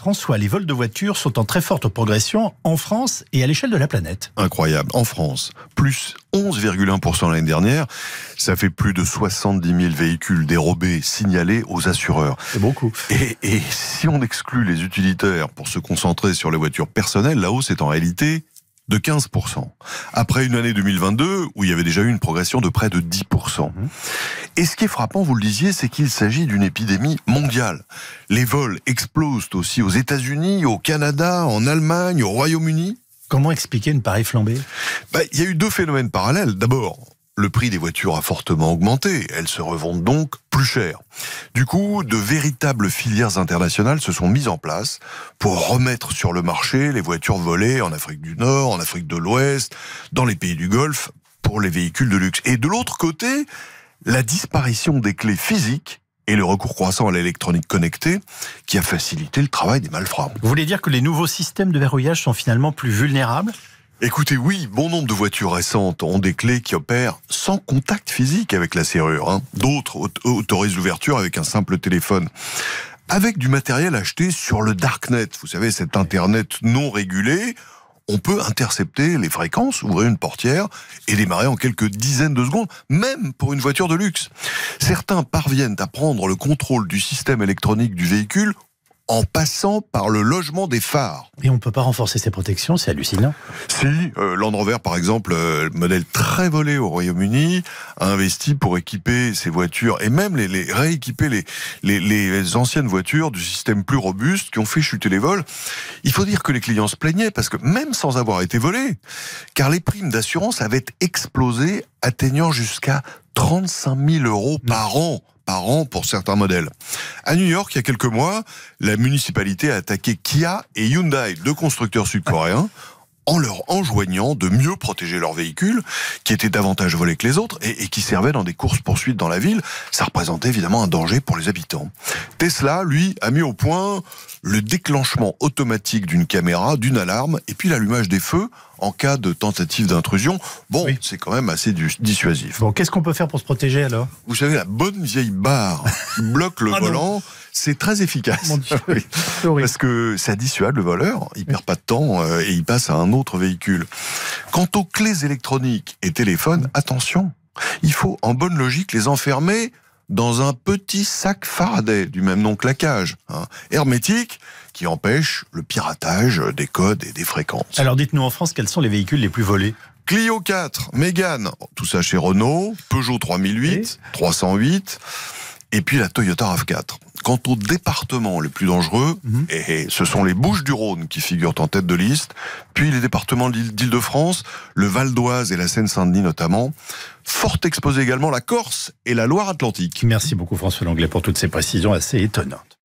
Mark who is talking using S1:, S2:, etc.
S1: François, les vols de voitures sont en très forte progression en France et à l'échelle de la planète. Incroyable. En France, plus 11,1% l'année dernière. Ça fait plus de 70 000 véhicules dérobés signalés aux assureurs. C'est beaucoup. Et, si on exclut les utilitaires pour se concentrer sur les voitures personnelles, la hausse est en réalité de 15%. Après une année 2022 où il y avait déjà eu une progression de près de 10%. Et ce qui est frappant, vous le disiez, c'est qu'il s'agit d'une épidémie mondiale. Les vols explosent aussi aux États-Unis, au Canada, en Allemagne, au Royaume-Uni. Comment expliquer une pareille flambée bah, Il y a eu deux phénomènes parallèles. D'abord, le prix des voitures a fortement augmenté. Elles se revendent donc plus chères. Du coup, de véritables filières internationales se sont mises en place pour remettre sur le marché les voitures volées en Afrique du Nord, en Afrique de l'Ouest, dans les pays du Golfe, pour les véhicules de luxe. Et de l'autre côté, la disparition des clés physiques et le recours croissant à l'électronique connectée qui a facilité le travail des malfrats. Vous voulez dire que les nouveaux systèmes de verrouillage sont finalement plus vulnérables Écoutez, oui, bon nombre de voitures récentes ont des clés qui opèrent sans contact physique avec la serrure. Hein. D'autres autorisent l'ouverture avec un simple téléphone. Avec du matériel acheté sur le Darknet, vous savez, cet Internet non régulé, on peut intercepter les fréquences, ouvrir une portière et démarrer en quelques dizaines de secondes, même pour une voiture de luxe. Certains parviennent à prendre le contrôle du système électronique du véhicule en passant par le logement des phares. Et on ne peut pas renforcer ces protections, c'est hallucinant. Si, euh, Land Rover par exemple, euh, modèle très volé au Royaume-Uni, a investi pour équiper ses voitures et même les, rééquiper les, les, les, anciennes voitures du système plus robuste qui ont fait chuter les vols. Il faut dire que les clients se plaignaient parce que même sans avoir été volés, car les primes d'assurance avaient explosé, atteignant jusqu'à 35 000 euros par an pour certains modèles. À New York, il y a quelques mois, la municipalité a attaqué Kia et Hyundai, deux constructeurs sud-coréens, en leur enjoignant de mieux protéger leurs véhicules, qui étaient davantage volés que les autres et, et qui servaient dans des courses-poursuites dans la ville. Ça représentait évidemment un danger pour les habitants. Tesla, lui, a mis au point le déclenchement automatique d'une caméra, d'une alarme, et puis l'allumage des feux en cas de tentative d'intrusion. Bon, c'est quand même assez dissuasif. Bon, qu'est-ce qu'on peut faire pour se protéger alors Vous savez, la bonne vieille barre qui bloque le ah volant, c'est très efficace. Parce que ça dissuade le voleur, il perd pas de temps euh, et il passe à un autre véhicule. Quant aux clés électroniques et téléphones, attention, il faut en bonne logique les enfermer dans un petit sac Faraday, du même nom que la cage, hein. hermétique, qui empêche le piratage des codes et des fréquences. Alors dites-nous en France, quels sont les véhicules les plus volés Clio 4, Mégane, tout ça chez Renault, Peugeot 3008, 308, et puis la Toyota RAV4. Quant aux départements les plus dangereux, mhm. et ce sont les Bouches du Rhône qui figurent en tête de liste, puis les départements d'Île-de-France, le Val d'Oise et la Seine-Saint-Denis notamment, fort exposés également la Corse et la Loire-Atlantique. Merci beaucoup François Langlais pour toutes ces précisions assez étonnantes.